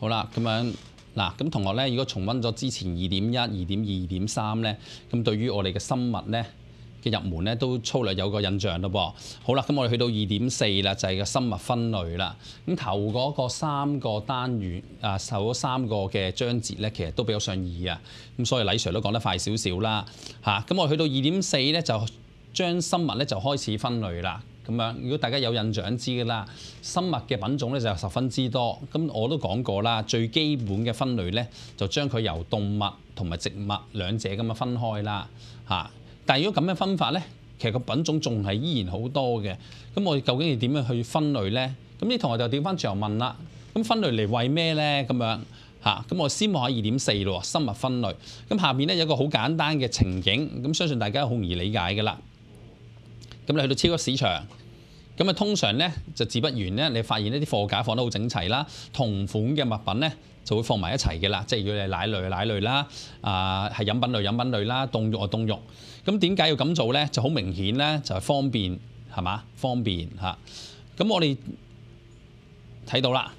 好啦，咁樣嗱，咁同學咧，如果重温咗之前二點一、二點二、二點三咧，咁對於我哋嘅生物咧嘅入門咧，都粗略有個印象咯噃。好啦，咁我哋去到二點四啦，就係個生物分類啦。咁頭嗰個三個單元啊，頭嗰三個嘅章節咧，其實都比較上易啊。咁所以禮 Sir 都講得快少少啦，嚇。咁我哋去到二點四咧，就將生物咧就開始分類啦。咁樣，如果大家有印象知嘅啦，生物嘅品種咧就十分之多。咁我都講過啦，最基本嘅分類咧，就將佢由動物同埋植物兩者咁樣分開啦。嚇！但係如果咁樣分法咧，其實個品種仲係依然好多嘅。咁我究竟要點樣去分類咧？咁啲同學就調翻轉頭問啦。咁分類嚟為咩咧？咁樣嚇？咁我先望下二點四咯，生物分類。咁下面咧有一個好簡單嘅情景，咁相信大家好易理解㗎啦。咁你去到超級市場，咁啊通常咧就自不然咧，你發現一啲貨架放得好整齊啦，同款嘅物品咧就會放埋一齊嘅啦。即係如果你奶類奶類啦，啊係飲品類飲品類啦，凍肉啊凍肉。咁點解要咁做咧？就好明顯咧，就係方便係嘛？方便嚇。咁我哋睇到啦，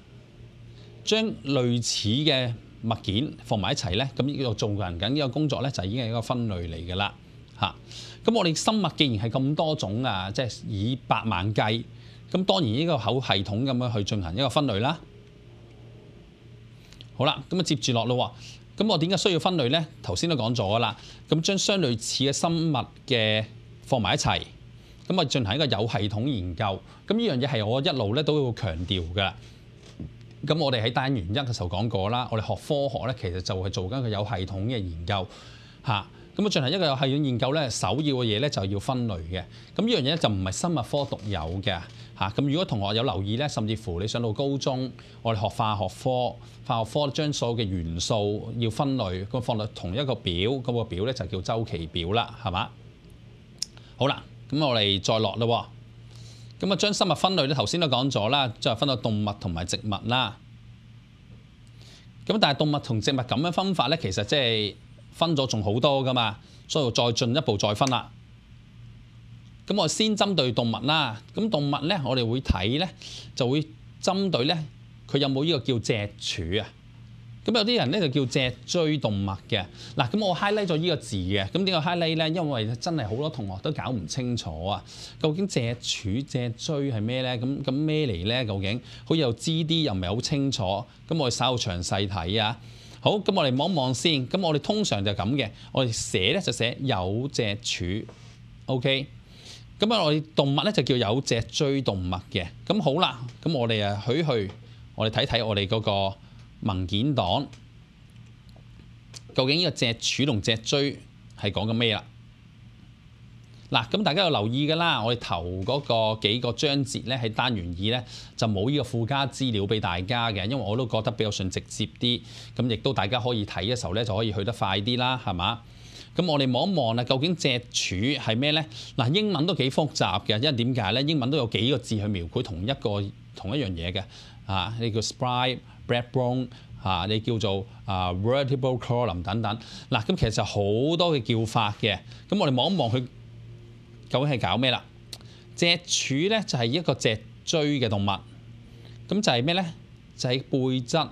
將類似嘅物件放埋一齊咧，咁呢個做緊緊呢個工作咧，就已經係一個分類嚟噶啦嚇。咁我哋生物既然係咁多種啊，即係以百萬計，咁當然呢個口系統咁樣去進行一個分類啦。好啦，咁啊接住落咯。咁我點解需要分類咧？頭先都講咗啦。咁將相類似嘅生物嘅放埋一齊，咁啊進行一個有系統研究。咁呢樣嘢係我一路咧都要強調嘅。咁我哋喺單原因嘅時候講過啦。我哋學科學咧，其實就係做緊一個有系統嘅研究嚇。咁啊，進行一個系統研究咧，首要嘅嘢咧就要分類嘅。咁呢樣嘢咧就唔係生物科獨有嘅嚇。咁如果同學有留意咧，甚至乎你上到高中，我哋學化學科，化學科將所有嘅元素要分類，咁放落同一個表，嗰個表咧就叫周期表啦，係嘛？好啦，咁我哋再落咯。咁啊，將生物分類咧，頭先都講咗啦，即係分到動物同埋植物啦。咁但係動物同植物咁樣分法咧，其實即係。分咗仲好多噶嘛，所以再進一步再分啦。咁我先針對動物啦。咁動物咧，我哋會睇咧，就會針對咧，佢有冇呢個叫脊柱啊？咁有啲人咧就叫脊椎動物嘅。嗱，咁我 highlight 咗呢個字嘅。咁點解 highlight 咧？因為真係好多同學都搞唔清楚啊。究竟脊柱、脊椎係咩咧？咁咁咩嚟咧？究竟好似有知啲又唔係好清楚？咁我稍詳細睇啊。好，咁我哋望一望先。咁我哋通常就咁嘅，我哋寫咧就寫有隻柱，OK。咁啊，我哋動物咧就叫有脊椎動物嘅。咁好啦，咁我哋啊許去，我哋睇睇我哋嗰個文件檔，究竟呢個脊柱同脊椎係講緊咩啦？嗱，咁大家有留意嘅啦。我哋頭嗰個幾個章節咧，喺單元二咧就冇呢個附加資料俾大家嘅，因為我都覺得比較順直接啲。咁亦都大家可以睇嘅時候咧，就可以去得快啲啦，係嘛？咁我哋望一望啦，究竟脊柱係咩咧？嗱，英文都幾複雜嘅，因為點解咧？英文都有幾個字去描繪同一個同一樣嘢嘅啊？你叫 spine、b r e a d b bone 啊，你叫做啊 vertebral column 等等。嗱，咁其實好多嘅叫法嘅。咁我哋望一望佢。究竟係搞咩啦？脊柱咧就係一個脊椎嘅動物，咁就係咩咧？就係背側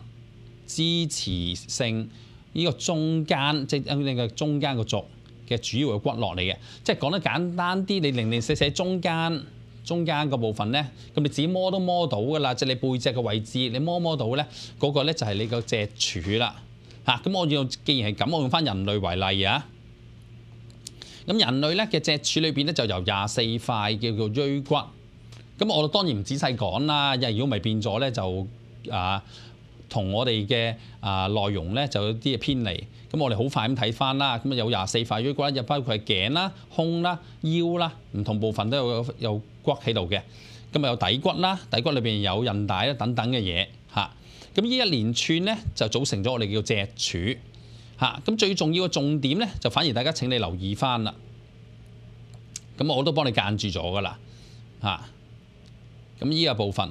支持性呢個中間即係呢樣嘅中間個軸嘅主要嘅骨落嚟嘅。即係講得簡單啲，你零零四舍中間中間個部分咧，咁你只己摸都摸到噶啦，即係你背脊嘅位置，你摸摸到咧，嗰個咧就係你個脊柱啦。嚇！咁我用既然係咁，我用翻人類為例啊。咁人類咧嘅脊柱裏邊咧就由廿四塊叫做椎骨，咁我當然唔仔細講啦，因為如果唔係變咗咧就啊同我哋嘅啊內容咧就有啲嘅偏離。咁我哋好快咁睇翻啦，咁啊有廿四塊椎骨，又包括係頸啦、胸啦、腰啦，唔同部分都有有骨喺度嘅。咁啊有底骨啦，底骨裏邊有韌帶啦等等嘅嘢嚇。咁呢一連串咧就組成咗我哋叫脊柱。嚇咁最重要嘅重點咧，就反而大家請你留意翻啦。咁我都幫你間住咗噶啦嚇。咁依個部分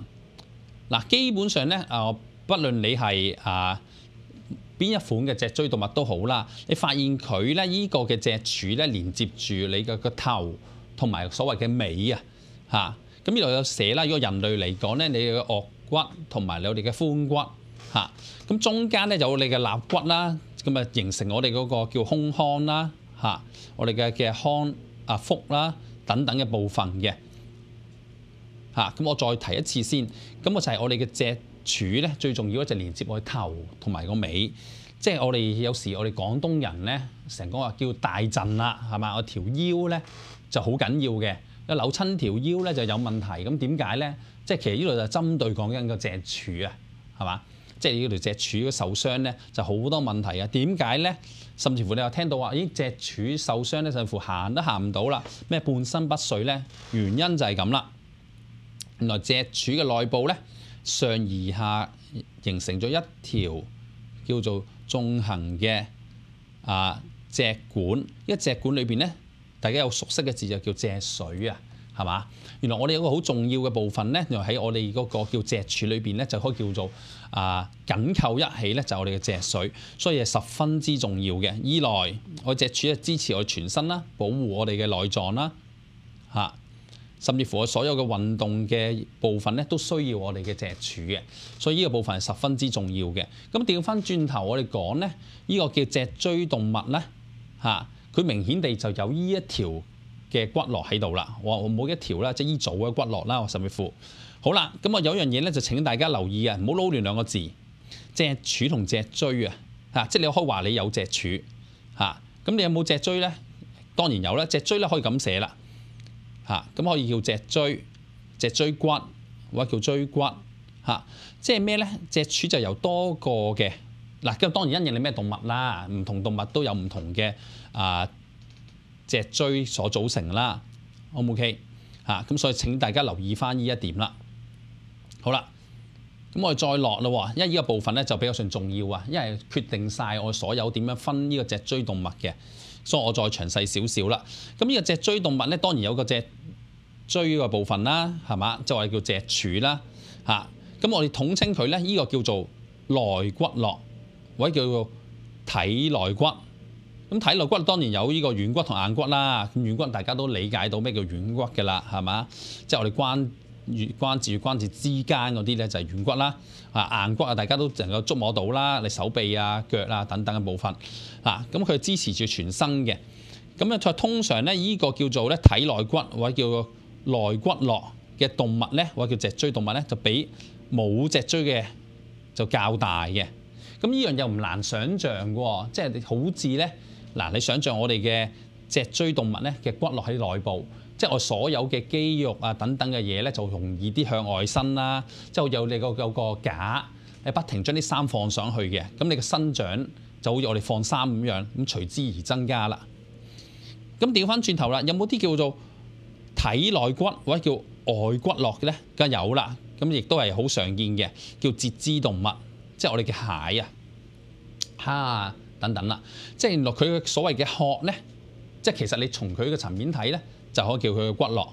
嗱，基本上咧啊，不論你係啊邊一款嘅脊椎動物都好啦，你發現佢咧依個嘅脊柱咧連接住你嘅個頭同埋所謂嘅尾啊嚇。咁呢度有寫啦，如果人類嚟講咧，你嘅鰻骨同埋你哋嘅寬骨嚇，咁中間咧有你嘅肋骨啦。咁啊，形成我哋嗰個叫胸腔啦，嚇，我哋嘅嘅腔啊腹啦等等嘅部分嘅嚇。咁我再提一次先。咁我就係我哋嘅脊柱咧，最重要就連接我嘅頭同埋個尾。即係我哋有時我哋廣東人咧成個話叫大震啦，係嘛？我條腰咧就好緊要嘅，一扭親條腰咧就有問題。咁點解咧？即係其實呢度就針對講緊個脊柱啊，係嘛？即係呢條脊柱嘅受傷咧，就好多問題啊！點解咧？甚至乎你又聽到話：，咦，脊柱受傷咧，甚至乎行都行唔到啦，咩半身不遂咧？原因就係咁啦。原來脊柱嘅內部咧，上而下形成咗一條叫做縱行嘅啊脊管。一脊管裏邊咧，大家有熟悉嘅字就叫脊髓啊，係嘛？原來我哋有一個好重要嘅部分咧，就喺我哋嗰個叫脊柱裏邊咧，就可以叫做。啊，緊扣一起咧就我哋嘅脊髓，所以係十分之重要嘅。依來，我脊柱咧支持我全身啦，保護我哋嘅內臟啦，嚇，甚至乎我所有嘅運動嘅部分咧都需要我哋嘅脊柱嘅，所以呢個部分係十分之重要嘅。咁調翻轉頭我哋講咧，呢個叫脊椎動物咧，嚇，佢明顯地就有依一條嘅骨絡喺度啦。我每一條咧即係依組嘅骨絡啦，甚至乎。好啦，咁啊有样嘢咧，就请大家留意啊，唔好撈乱两个字，脊柱同脊椎啊，吓，即系你可以话你有脊柱，吓，咁你有冇脊椎咧？当然有啦，脊椎咧可以咁写啦，吓，咁可以叫脊椎、脊椎骨或者叫椎骨，吓，即系咩咧？脊柱就由多个嘅，嗱咁当然因应你咩动物啦，唔同动物都有唔同嘅啊脊椎所组成啦，O 唔 OK？吓，咁所以请大家留意翻呢一点啦。好啦，咁我再落咯，因為呢個部分咧就比較上重要啊，因為決定曬我所有點樣分呢個脊椎動物嘅，所以我再詳細少少啦。咁呢個脊椎動物咧，當然有個脊椎個部分啦，係嘛？就係叫脊柱啦，嚇。咁我哋統稱佢咧，依個叫做內骨骼，或者叫做體內骨。咁體內骨當然有呢個軟骨同硬骨啦。軟骨大家都理解到咩叫軟骨嘅啦，係嘛？即係我哋關。關節與關節之間嗰啲咧就係軟骨啦，啊硬骨啊大家都能夠觸摸到啦，你手臂啊腳啊等等嘅部分，啊咁佢支持住全身嘅，咁就通常咧依個叫做咧體內骨或者叫內骨絡嘅動物咧或者叫脊椎動物咧就比冇脊椎嘅就較大嘅，咁呢樣又唔難想像嘅，即係你好似咧嗱你想象我哋嘅脊椎動物咧嘅骨絡喺內部。即係我所有嘅肌肉啊等等嘅嘢咧，就容易啲向外伸啦。即係有你個有個架，你不停將啲衫放上去嘅，咁你個生長就好似我哋放衫咁樣，咁隨之而增加啦。咁調翻轉頭啦，有冇啲叫做體內骨或者叫外骨骼嘅咧？梗係有啦，咁亦都係好常見嘅，叫節肢動物，即係我哋嘅蟹啊、蝦啊等等啦。即係原來佢嘅所謂嘅殼咧。即係其實你從佢個層面睇咧，就可以叫佢嘅骨絡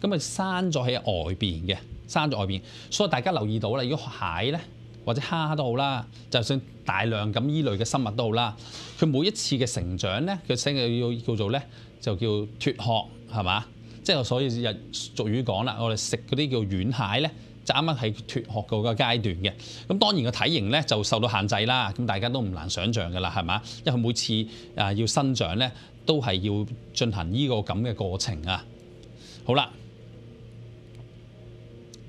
咁啊，生咗喺外邊嘅，生咗外邊。所以大家留意到啦，如果蟹咧或者蝦都好啦，就算大量咁依類嘅生物都好啦，佢每一次嘅成長咧，佢先要要叫做咧就叫脱殼係嘛？即係所以俗語講啦，我哋食嗰啲叫軟蟹咧，就啱啱係脱殼嗰個階段嘅。咁當然個體型咧就受到限制啦。咁大家都唔難想象㗎啦，係嘛？因為每次啊要生長咧。都係要進行呢個咁嘅過程啊。好啦，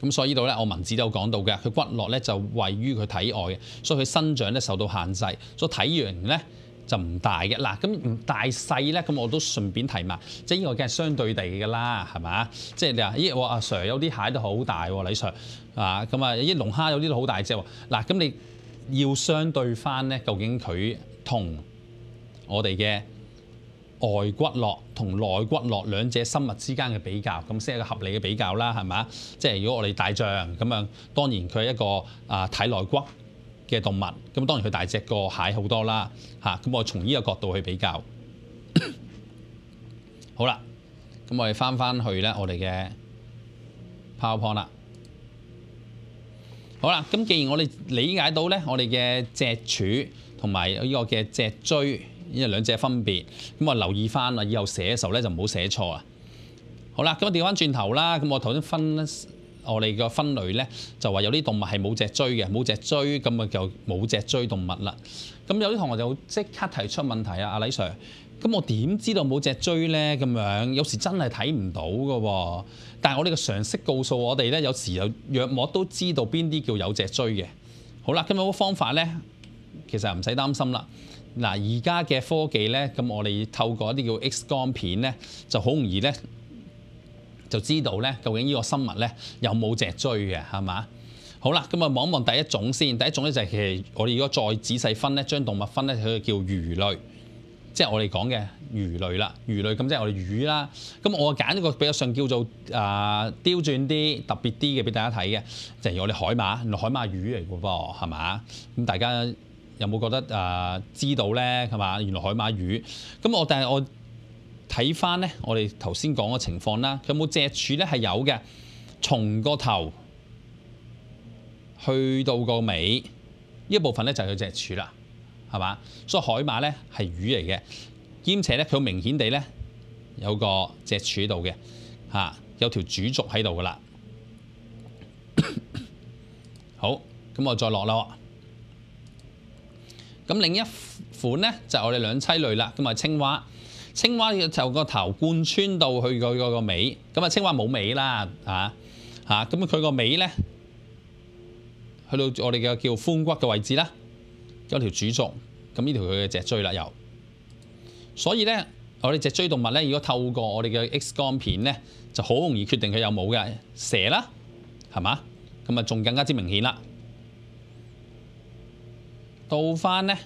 咁所以呢度咧，我文字都有講到嘅。佢骨絡咧就位於佢體外嘅，所以佢生長咧受到限制，所以體型咧就唔大嘅。嗱咁大細咧，咁我都順便提埋，即係依個係相對地嘅啦，係嘛？即係你話咦，我阿 Sir 有啲蟹都好大喎，李 Sir 啊咁啊，啲龍蝦有啲都好大隻喎。嗱咁你要相對翻咧，究竟佢同我哋嘅？外骨骼同內骨骼兩者生物之間嘅比較，咁先係一個合理嘅比較啦，係嘛？即係如果我哋大象咁樣，當然佢係一個啊體內骨嘅動物，咁當然佢大隻過蟹好多啦，嚇！咁我從呢個角度去比較，好啦，咁我哋翻翻去咧我哋嘅 PowerPoint 啦，好啦，咁既然我哋理解到咧，我哋嘅脊柱同埋呢個嘅脊椎。為兩者分別，咁啊留意翻啦，以後寫嘅時候咧就唔好寫錯啊。好啦，咁我調翻轉頭啦，咁我頭先分我哋嘅分類咧，就話有啲動物係冇脊椎嘅，冇脊椎咁啊，就冇脊椎動物啦。咁有啲同學就即刻提出問題啊，阿李 Sir，咁我點知道冇脊椎咧？咁樣有時真係睇唔到㗎喎，但係我哋嘅常識告訴我哋咧，有時有若我都知道邊啲叫有脊椎嘅。好啦，咁樣方法咧，其實唔使擔心啦。嗱，而家嘅科技咧，咁我哋透過一啲叫 X 光片咧，就好容易咧就知道咧究竟呢個生物咧有冇脊椎嘅，係嘛？好啦，咁啊望一望第一種先，第一種咧就係其實我哋如果再仔細分咧，將動物分咧佢叫魚類，即係我哋講嘅魚類啦，魚類咁即係我哋魚啦。咁我揀一個比較上叫做啊刁轉啲特別啲嘅俾大家睇嘅，就係我哋海馬，海馬魚嚟嘅噃，係嘛？咁大家。有冇覺得啊？知道咧，係嘛？原來海馬魚咁我，但系我睇翻咧，我哋頭先講嘅情況啦，有冇脊柱咧？係有嘅，從個頭去到個尾呢一部分咧，就係脊柱啦，係嘛？所以海馬咧係魚嚟嘅，兼且咧佢明顯地咧有個脊柱喺度嘅，嚇有條主軸喺度噶啦。好，咁我再落啦。咁另一款咧就我哋兩棲類啦，咁啊青蛙，青蛙就個頭貫穿到去個個個尾，咁啊青蛙冇尾啦，嚇嚇，咁佢個尾咧去到我哋嘅叫寬骨嘅位置啦，有條主軸，咁呢條佢嘅脊椎啦又，所以咧我哋脊椎動物咧，如果透過我哋嘅 X 光片咧，就好容易決定佢有冇嘅蛇啦，係嘛，咁啊仲更加之明顯啦。做翻咧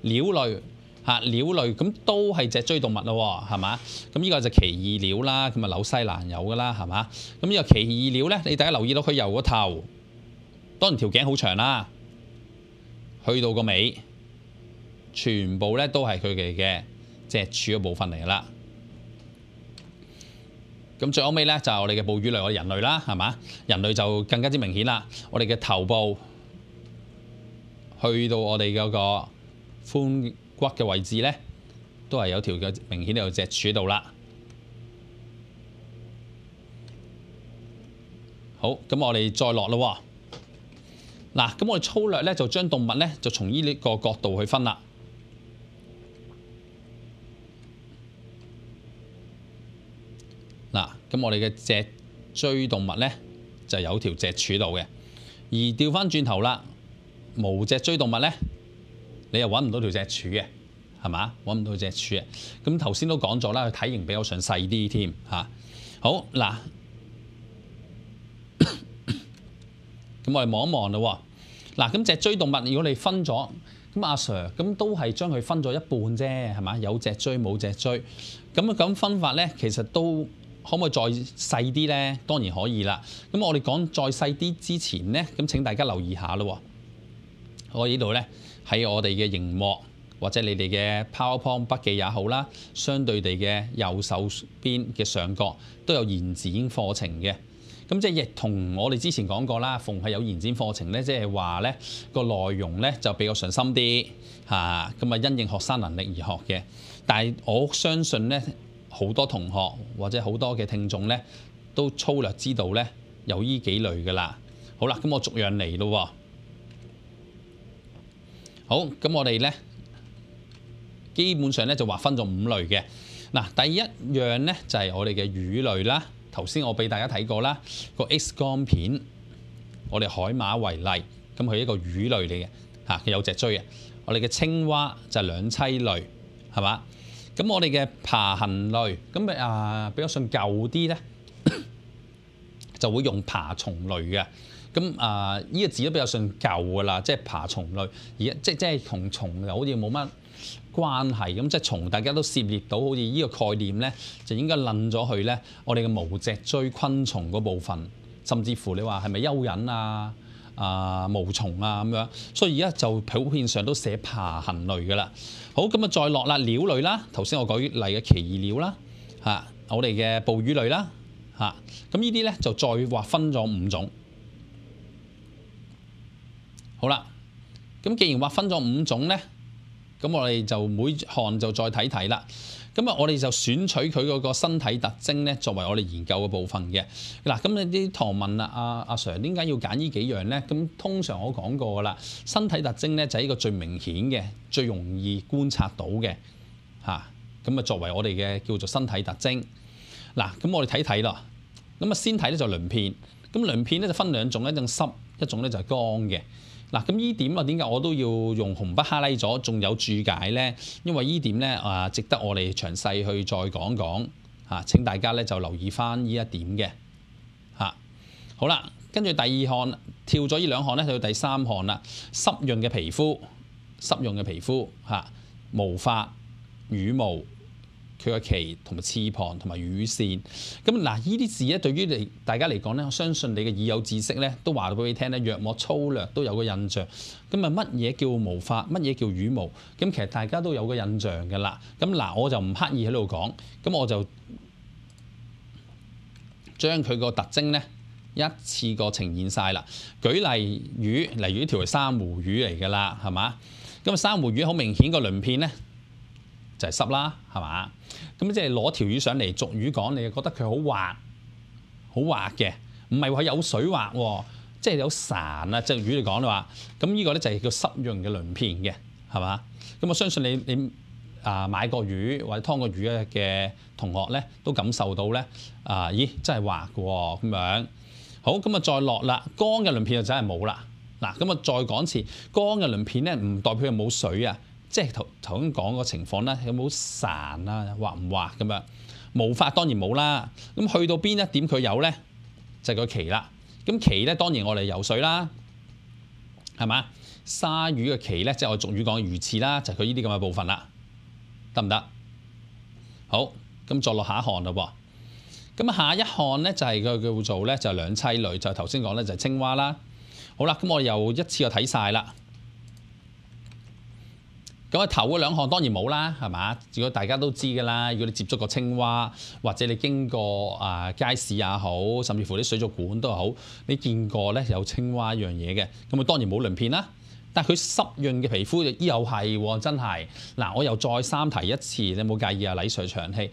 鸟类吓鸟类咁都系脊椎动物咯，系嘛？咁呢个就奇异鸟啦，咁啊纽西兰有噶啦，系嘛？咁呢个奇异鸟咧，你大家留意到佢由个头，当然条颈好长啦，去到个尾，全部咧都系佢哋嘅脊柱嘅部分嚟啦。咁最后尾咧就我哋嘅哺乳类，我哋人类啦，系嘛？人类就更加之明显啦，我哋嘅头部。去到我哋嗰個寬骨嘅位置咧，都係有條嘅明顯有脊柱度啦。好，咁我哋再落咯。嗱，咁我哋粗略咧就將動物咧就從呢個角度去分啦。嗱，咁我哋嘅脊椎動物咧就有條脊柱度嘅，而調翻轉頭啦。无脊椎动物咧，你又揾唔到条脊柱嘅，系嘛？揾唔到条脊柱嘅。咁头先都讲咗啦，佢体型比较上细啲添。吓好嗱，咁我哋望一望咯。嗱，咁脊椎动物如果你分咗咁阿 Sir 咁都系将佢分咗一半啫，系嘛？有脊椎冇脊椎咁咁分法咧，其实都可唔可以再细啲咧？当然可以啦。咁我哋讲再细啲之前咧，咁请大家留意下咯。我呢度咧喺我哋嘅熒幕或者你哋嘅 PowerPoint 筆記也好啦，相對地嘅右手邊嘅上角都有延展課程嘅。咁即係亦同我哋之前講過啦，逢係有延展課程咧，即係話咧個內容咧就比較上心啲嚇，咁啊因應學生能力而學嘅。但係我相信咧，好多同學或者好多嘅聽眾咧都粗略知道咧有依幾類噶啦。好啦，咁我逐樣嚟咯。好，咁我哋咧基本上咧就划分咗五类嘅。嗱，第一样咧就系我哋嘅鱼类啦。头先我俾大家睇过啦，个 X 光片，我哋海马为例，咁佢一个鱼类嚟嘅，吓佢有脊椎啊。我哋嘅青蛙就系两栖类，系嘛？咁我哋嘅爬行类，咁啊，比较上旧啲咧，就会用爬虫类嘅。咁啊，依個字都比較信舊噶啦，即係爬蟲類，而即即係同蟲又好似冇乜關係咁，即系蟲大家都涉獵到，好似呢個概念咧，就應該撚咗去咧，我哋嘅無脊椎昆蟲嗰部分，甚至乎你話係咪蚯蚓啊、啊毛蟲啊咁樣，所以而家就普遍上都寫爬行類噶啦。好，咁啊再落啦，鳥類啦，頭先我舉例嘅奇異鳥啦，嚇我哋嘅哺乳類啦，嚇咁呢啲咧就再劃分咗五種。好啦，咁既然劃分咗五種咧，咁我哋就每項就再睇睇啦。咁啊，我哋就選取佢嗰個身體特徵咧，作為我哋研究嘅部分嘅嗱。咁你啲唐問啦，阿阿 sir 點解要揀呢幾樣咧？咁通常我講過噶啦，身體特徵咧就係一個最明顯嘅、最容易觀察到嘅嚇。咁啊，作為我哋嘅叫做身體特徵嗱。咁我哋睇睇咯。咁啊，先睇咧就鳞片，咁鳞片咧就分兩種一種濕，一種咧就係乾嘅。嗱，咁依點啊？點解我都要用紅筆哈拉咗？仲有注解咧？因為依點咧啊，值得我哋詳細去再講講嚇。請大家咧就留意翻依一點嘅嚇。好啦，跟住第二項跳咗依兩項咧，到第三項啦。濕潤嘅皮膚，濕潤嘅皮膚嚇，毛髮、羽毛。佢個鰭同埋翅膀同埋羽扇。咁嗱依啲字咧，對於你大家嚟講咧，我相信你嘅已有知識咧，都話到俾你聽咧，若莫粗略都有個印象。咁啊，乜嘢叫毛髮，乜嘢叫羽毛，咁其實大家都有個印象嘅啦。咁嗱，我就唔刻意喺度講，咁我就將佢個特徵咧一次過呈現晒啦。舉例魚，例如呢條係珊瑚魚嚟噶啦，係嘛？咁啊，珊瑚魚好明顯個鱗片咧。就係濕啦，係嘛？咁即係攞條魚上嚟，俗魚講，你又覺得佢好滑，好滑嘅，唔係話有水滑，即係有潺啊！即係魚嚟講你話，咁呢個咧就係叫濕潤嘅鱗片嘅，係嘛？咁我相信你你啊買過魚或者劏過魚嘅同學咧，都感受到咧啊！咦，真係滑嘅咁樣。好，咁啊再落啦，乾嘅鱗片就真係冇啦。嗱，咁啊再講次，乾嘅鱗片咧唔代表佢冇水啊。即係頭頭先講個情況咧，有冇散啊？滑唔滑咁樣？毛髮當然冇啦。咁去到邊一點佢有咧，就係個鰭啦。咁鰭咧當然我哋游水啦，係嘛？鯊魚嘅鰭咧，即係我俗語講魚翅啦，就係佢呢啲咁嘅部分啦。得唔得？好，咁再落下一行咯噃。咁下一行咧就係佢叫做咧就係兩妻類，就頭先講咧就係青蛙啦。好啦，咁我又一次就睇晒啦。咁啊，頭嗰兩項當然冇啦，係嘛？如果大家都知㗎啦，如果你接觸過青蛙，或者你經過啊街市也好，甚至乎啲水族館都好，你見過咧有青蛙樣嘢嘅，咁啊當然冇鱗片啦。但佢濕潤嘅皮膚又係真係。嗱，我又再三提一次，你冇介意啊，李瑞長氣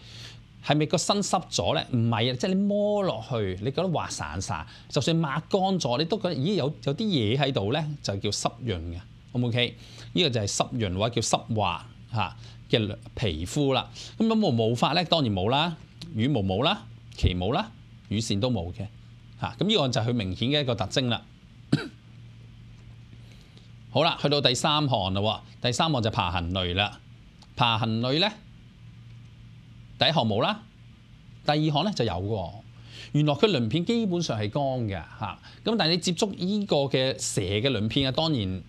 係咪個身濕咗咧？唔係啊，即係你摸落去，你覺得滑散散，就算抹乾咗，你都覺得咦有有啲嘢喺度咧，就叫濕潤嘅。O 唔 O K？呢個就係濕潤者叫濕滑嚇嘅皮膚啦。咁咁冇毛髮咧，當然冇啦。羽毛冇啦，皮毛啦，羽線都冇嘅嚇。咁呢個就佢明顯嘅一個特徵啦。好啦，去到第三項啦。第三項就爬行類啦。爬行類咧，第一項冇啦，第二項咧就有喎。原來佢鱗片基本上係乾嘅嚇。咁但係你接觸呢個嘅蛇嘅鱗片啊，當然～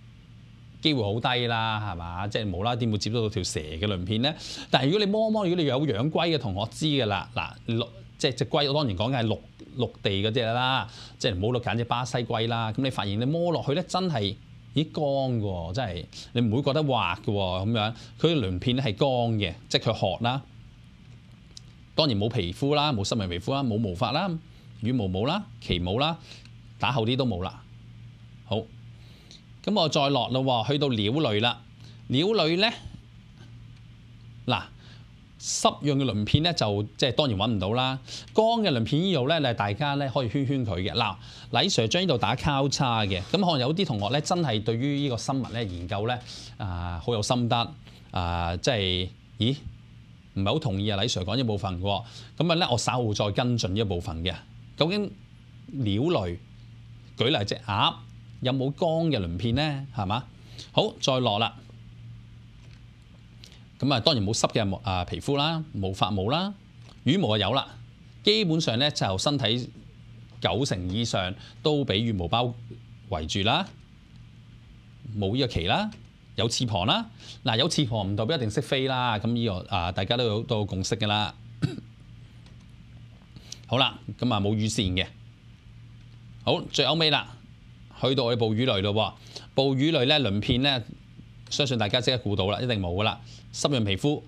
機會好低啦，係嘛？即係無啦啦點會接觸到條蛇嘅鱗片咧？但係如果你摸摸，如果你有養龜嘅同學知㗎啦，嗱陸即係只龜，我當然講嘅係陸陸地嗰啲啦，即係冇得揀只巴西龜啦。咁你發現你摸落去咧，真係咦乾㗎喎，真係你唔會覺得滑㗎喎咁樣。佢鱗片係乾嘅，即係佢殼啦。當然冇皮膚啦，冇濕人皮膚啦，冇毛髮啦，羽毛冇啦，旗毛啦，打厚啲都冇啦。好。咁我再落咯，喎，去到鳥類啦，鳥類咧嗱濕潤嘅鱗片咧就即係當然揾唔到啦，乾嘅鱗片呢度咧，你大家咧可以圈圈佢嘅嗱，禮 Sir 將呢度打交叉嘅，咁可能有啲同學咧真係對於呢個生物咧研究咧啊好有心得啊，即係咦唔係好同意啊禮 Sir 講呢部分喎。咁啊咧我稍後再跟進一部分嘅，究竟鳥類舉例只鴨？有冇光嘅鱗片咧？係嘛？好，再落啦。咁啊，當然冇濕嘅啊皮膚啦，冇髮毛啦，羽毛就有啦。基本上咧就身體九成以上都俾羽毛包圍住啦。冇呢個鰭啦，有翅膀啦。嗱，有翅膀唔代表一定識飛啦。咁呢個啊，大家都有都有共識嘅啦。好啦，咁啊冇羽線嘅。好，最後尾啦。去到我啲哺乳类咯，哺乳类咧鳞片咧，相信大家即刻估到啦，一定冇噶啦。湿润皮肤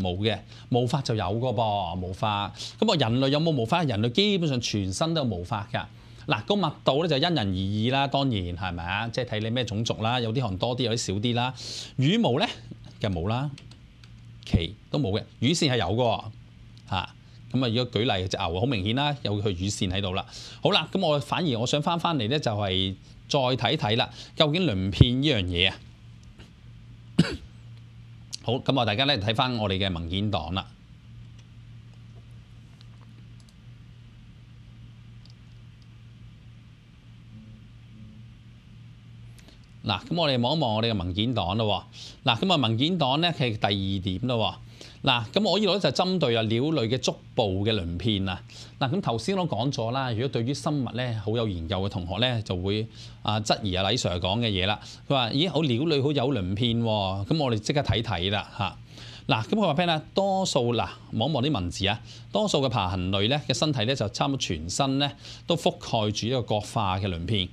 冇嘅，毛发就有噶噃，毛发。咁啊，人类有冇毛发？人类基本上全身都有毛发噶。嗱，个密度咧就因人而异啦，当然系咪啊？即系睇你咩种族啦，有啲可能多啲，有啲少啲啦。羽毛咧就冇啦，鳍都冇嘅，羽線系有个吓。咁啊，如果舉例只牛好明顯啦，有佢羽腺喺度啦。好啦，咁我反而我想翻翻嚟咧，就係再睇睇啦，究竟鱗片呢樣嘢啊。好，咁啊，大家咧睇翻我哋嘅文件檔啦。嗱，咁我哋望一望我哋嘅文件檔咯。嗱，咁啊文件檔咧，係第二點咯。嗱，咁我依度咧就針對啊鳥類嘅足部嘅鱗片啊，嗱咁頭先我都講咗啦。如果對於生物咧好有研究嘅同學咧，就會啊質疑啊禮 Sir 講嘅嘢啦。佢話：咦，好鳥類好有鱗片喎。咁我哋即刻睇睇啦嚇。嗱，咁佢話咩咧？多數嗱，望望啲文字啊，多數嘅爬行類咧嘅身體咧就差唔多全身咧都覆蓋住一個角化嘅鱗片。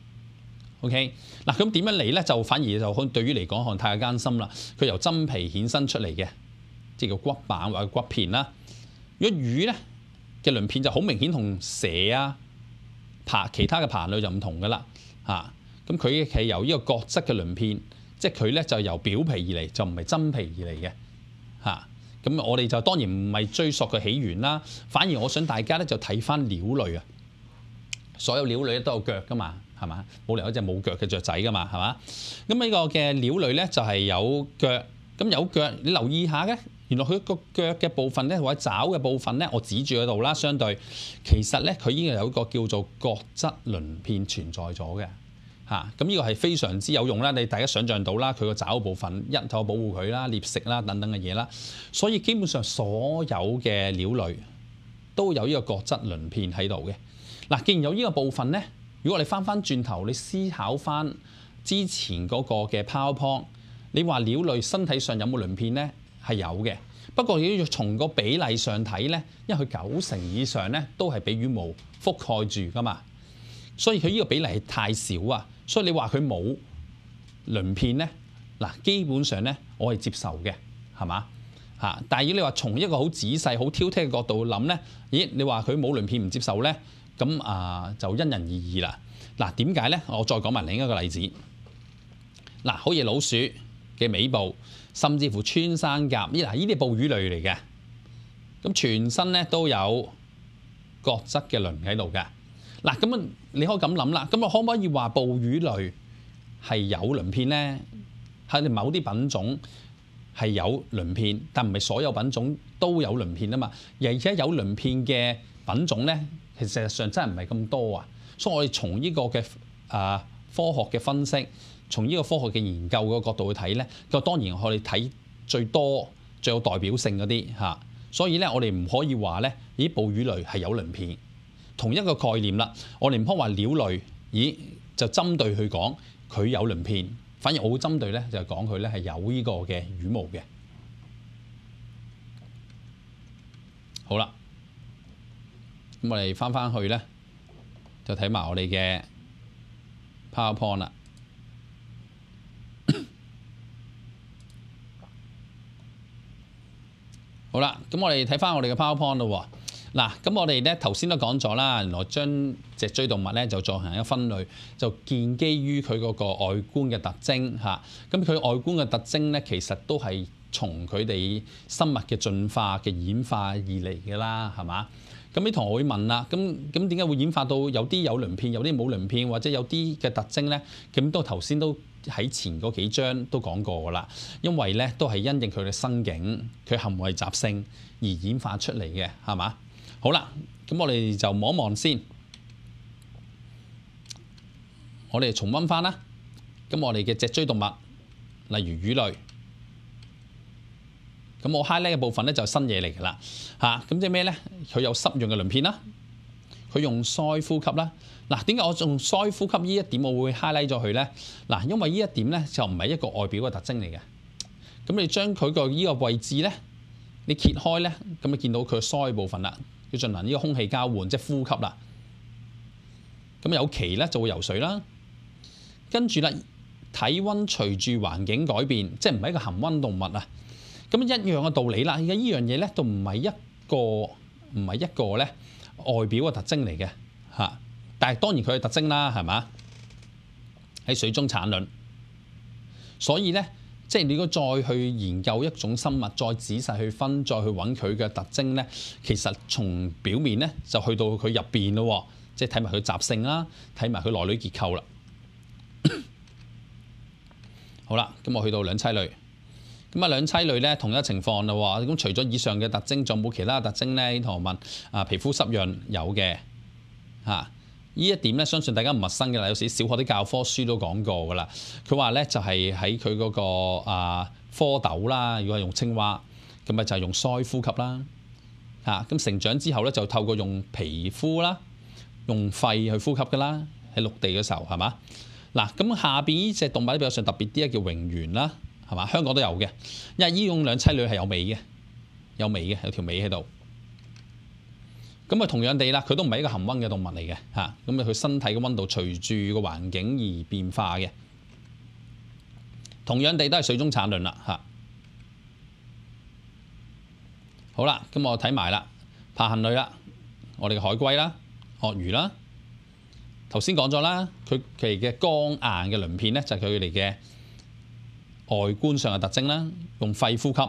OK，嗱咁點樣嚟咧？就反而就對於嚟講可能太艱辛啦。佢由真皮顯生出嚟嘅。即係骨板或者骨片啦。果魚咧嘅鱗片就好明顯同蛇啊、爬其他嘅爬類就唔同噶啦嚇。咁佢係由呢個角質嘅鱗片，即係佢咧就由表皮而嚟，就唔係真皮而嚟嘅嚇。咁我哋就當然唔係追溯佢起源啦，反而我想大家咧就睇翻鳥類啊。所有鳥類都有腳噶嘛，係嘛？冇由一只冇腳嘅雀仔噶嘛，係嘛？咁呢個嘅鳥類咧就係有腳，咁有腳你留意下嘅。原來佢個腳嘅部分咧，或者爪嘅部分咧，我指住嗰度啦。相對其實咧，佢已經有一個叫做角質鱗片存在咗嘅嚇。咁呢個係非常之有用啦。你大家想象到啦，佢個爪部分一可保護佢啦、獵食啦等等嘅嘢啦。所以基本上所有嘅鳥類都有呢個角質鱗片喺度嘅嗱。既然有呢個部分咧，如果你翻翻轉頭，你思考翻之前嗰個嘅 PowerPoint。你話鳥類身體上有冇鱗片咧？係有嘅，不過要從個比例上睇咧，因為佢九成以上咧都係俾羽毛覆蓋住噶嘛，所以佢呢個比例係太少啊，所以你話佢冇鱗片咧，嗱基本上咧我係接受嘅，係嘛嚇？但係如果你話從一個好仔細、好挑剔嘅角度諗咧，咦你話佢冇鱗片唔接受咧，咁啊就因人而異啦。嗱點解咧？我再講埋另一個例子，嗱，好似老鼠。嘅尾部，甚至乎穿山甲，依嗱依啲暴魚类嚟嘅，咁全身咧都有角质嘅鳞喺度嘅。嗱，咁啊你可以咁谂啦，咁我可唔可以话暴魚类系有鳞片咧？喺某啲品种系有鳞片，但唔系所有品种都有鳞片啊嘛。而且有鳞片嘅品种咧，其实上真系唔系咁多啊。所以我哋从呢个嘅啊科学嘅分析。從呢個科學嘅研究嘅角度去睇咧，就當然我哋睇最多最有代表性嗰啲嚇，所以咧我哋唔可以話咧，咦，哺乳類係有鱗片，同一個概念啦。我唔可話鳥類，咦，就針對去講佢有鱗片，反而我會針對咧就講佢咧係有呢個嘅羽毛嘅。好啦，咁我哋翻翻去咧，就睇埋我哋嘅 PowerPoint 啦。好啦，咁我哋睇翻我哋嘅 PowerPoint 咯。嗱，咁我哋咧頭先都講咗啦，原來將脊椎動物咧就進行一個分類，就建基於佢嗰個外觀嘅特徵嚇。咁佢外觀嘅特徵咧，其實都係從佢哋生物嘅進化嘅演化而嚟嘅啦，係嘛？咁啲同學會問啦，咁咁點解會演化到有啲有鱗片，有啲冇鱗片，或者有啲嘅特徵咧？咁都頭先都。喺前嗰幾章都講過啦，因為咧都係因應佢嘅生境、佢行為習性而演化出嚟嘅，係嘛？好啦，咁我哋就望一望先，我哋重温翻啦。咁我哋嘅脊椎動物，例如魚類，咁我 highlight 嘅部分咧就係新嘢嚟㗎啦。嚇，咁即係咩咧？佢有濕潤嘅鱗片啦，佢用腮呼吸啦。嗱，點解我仲腮呼吸呢一點我會 highlight 咗佢咧？嗱，因為呢一點咧就唔係一個外表嘅特徵嚟嘅。咁你將佢個依個位置咧，你揭開咧，咁你見到佢腮部分啦，要進行呢個空氣交換，即係呼吸啦。咁有期咧就會游水啦。跟住啦，體温隨住環境改變，即係唔係一個恆溫動物啊。咁一樣嘅道理啦，而家依樣嘢咧都唔係一個唔係一個咧外表嘅特徵嚟嘅嚇。但係當然佢嘅特徵啦，係嘛？喺水中產卵，所以咧，即係你如果再去研究一種生物，再仔細去分，再去揾佢嘅特徵咧，其實從表面咧就去到佢入邊咯，即係睇埋佢習性啦，睇埋佢內裏結構啦。好啦，咁我去到兩妻類，咁啊兩妻類咧同一情況啦喎，咁除咗以上嘅特徵，仲冇其他特徵咧？同學問，啊皮膚濕潤有嘅，嚇。呢一點咧，相信大家唔陌生嘅，啦。有時小學啲教科書都講過噶啦。佢話咧就係喺佢嗰個啊蝌蚪啦，如果係用青蛙，咁咪就係用腮呼吸啦。嚇咁成長之後咧，就透過用皮膚啦、用肺去呼吸噶啦。喺陸地嘅時候係嘛？嗱，咁下邊呢只動物比較上特別啲啊，叫榮螈啦，係嘛？香港都有嘅，因為呢種兩棲類係有尾嘅，有尾嘅，有條尾喺度。咁啊，同樣地啦，佢都唔係一個恆溫嘅動物嚟嘅嚇。咁啊，佢身體嘅温度隨住個環境而變化嘅。同樣地都係水中產卵啦嚇。好啦，咁我睇埋啦，爬行類啦，我哋嘅海龜啦、鱷魚啦。頭先講咗啦，佢佢哋嘅光硬嘅鱗片咧，就係佢哋嘅外觀上嘅特徵啦。用肺呼吸。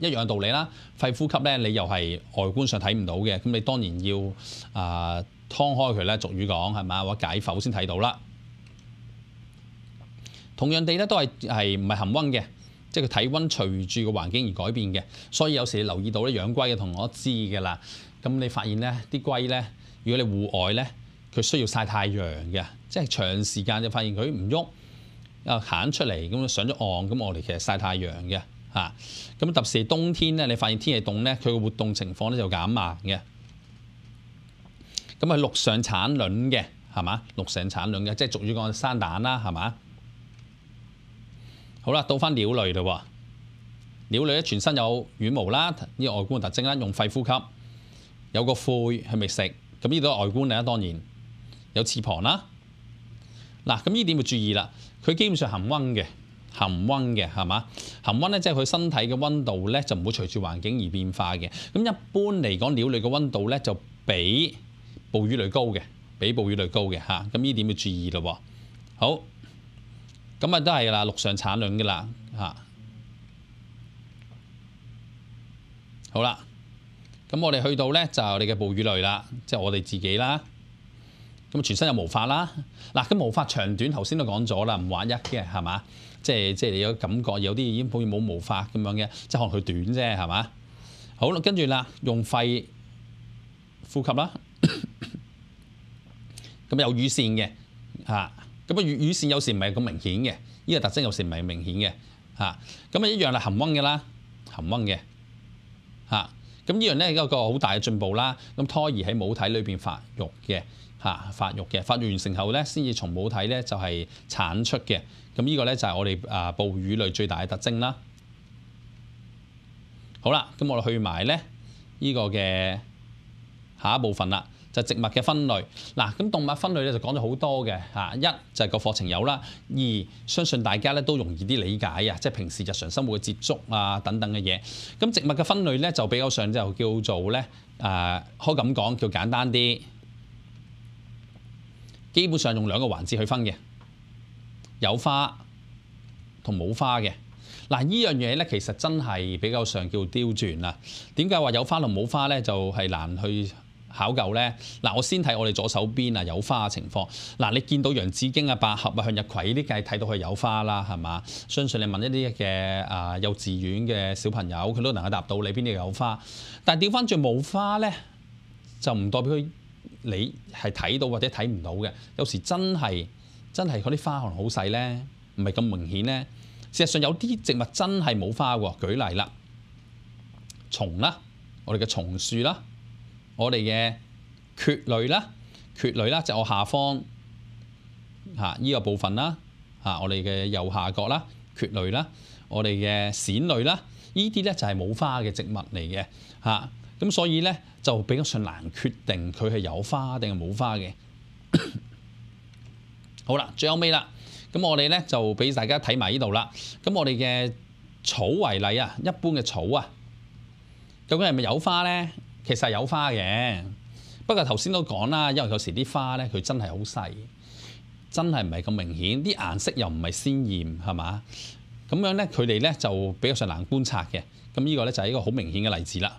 一樣道理啦，肺呼吸咧，你又係外觀上睇唔到嘅，咁你當然要啊劏開佢咧，俗語講係嘛，或解剖先睇到啦。同樣地咧，都係係唔係恆温嘅，即係佢體温隨住個環境而改變嘅，所以有時你留意到咧，養龜嘅同我知嘅啦。咁你發現咧，啲龜咧，如果你户外咧，佢需要曬太陽嘅，即係長時間就發現佢唔喐，啊行出嚟咁上咗岸，咁我哋其實曬太陽嘅。啊，咁特別冬天咧，你發現天氣凍咧，佢嘅活動情況咧就減慢嘅。咁啊，陸上產卵嘅，係嘛？陸上產卵嘅，即係屬於個生蛋啦，係嘛？好啦，到翻鳥類嘞喎，鳥類咧全身有羽毛啦，呢個外觀特徵啦，用肺呼吸，有個肺去覓食。咁呢度外觀嚟啦，當然有翅膀啦。嗱，咁呢點要注意啦，佢基本上寒温嘅。恆温嘅係嘛？恆温咧，即係佢身體嘅温度咧，就唔會隨住環境而變化嘅。咁一般嚟講，鳥類嘅温度咧就比哺乳類高嘅，比哺乳類高嘅嚇。咁呢點要注意咯。好咁啊，都係啦，陸上產卵嘅啦嚇。好啦，咁我哋去到咧就我哋嘅哺乳類啦，即係我哋自己啦。咁全身有毛髮啦。嗱，咁毛髮長短頭先都講咗啦，唔玩一嘅係嘛。即係即你有感覺有啲已經好似冇毛髮咁樣嘅，即係可能佢短啫，係嘛？好啦，跟住啦，用肺呼吸啦，咁有乳線嘅嚇，咁啊羽羽線有時唔係咁明顯嘅，呢個特徵有時唔係明顯嘅嚇，咁啊一樣係含溫嘅啦，含溫嘅嚇，咁呢樣咧一個好大嘅進步啦，咁胎兒喺母體裏邊發育嘅。嚇發育嘅發育完成後咧，先至從母體咧就係產出嘅。咁呢個咧就係我哋啊哺乳類最大嘅特徵啦。好啦，咁我哋去埋咧呢個嘅下一部分啦，就植物嘅分類嗱。咁動物分類咧就講咗好多嘅嚇，一就係個課程有啦，二相信大家咧都容易啲理解啊，即係平時日常生活嘅接觸啊等等嘅嘢。咁植物嘅分類咧就比較上就叫做咧啊，可咁講叫簡單啲。基本上用兩個環節去分嘅，有花同冇花嘅。嗱，依樣嘢咧其實真係比較上叫刁轉啦。點解話有花同冇花咧就係難去考究咧？嗱，我先睇我哋左手邊啊，有花嘅情況。嗱，你見到楊紫經啊、百合啊、向日葵呢啲計睇到佢有花啦，係嘛？相信你問一啲嘅啊幼稚園嘅小朋友，佢都能夠答到你邊啲有花。但係掉翻轉冇花咧，就唔代表佢。你係睇到或者睇唔到嘅，有時真係真係嗰啲花能好細咧，唔係咁明顯咧。事實上有啲植物真係冇花喎。舉例啦，松啦，我哋嘅松樹啦，我哋嘅蕨類啦，蕨類啦就我下方嚇依個部分啦，嚇我哋嘅右下角啦，蕨類啦，我哋嘅閃類啦，依啲咧就係冇花嘅植物嚟嘅嚇。咁所以咧就比較上難決定佢係有花定係冇花嘅。好啦，最後尾啦，咁我哋咧就俾大家睇埋呢度啦。咁我哋嘅草為例啊，一般嘅草啊，究竟係咪有花咧？其實有花嘅，不過頭先都講啦，因為有時啲花咧佢真係好細，真係唔係咁明顯，啲顏色又唔係鮮豔，係嘛？咁樣咧佢哋咧就比較上難觀察嘅。咁呢個咧就係一個好明顯嘅例子啦。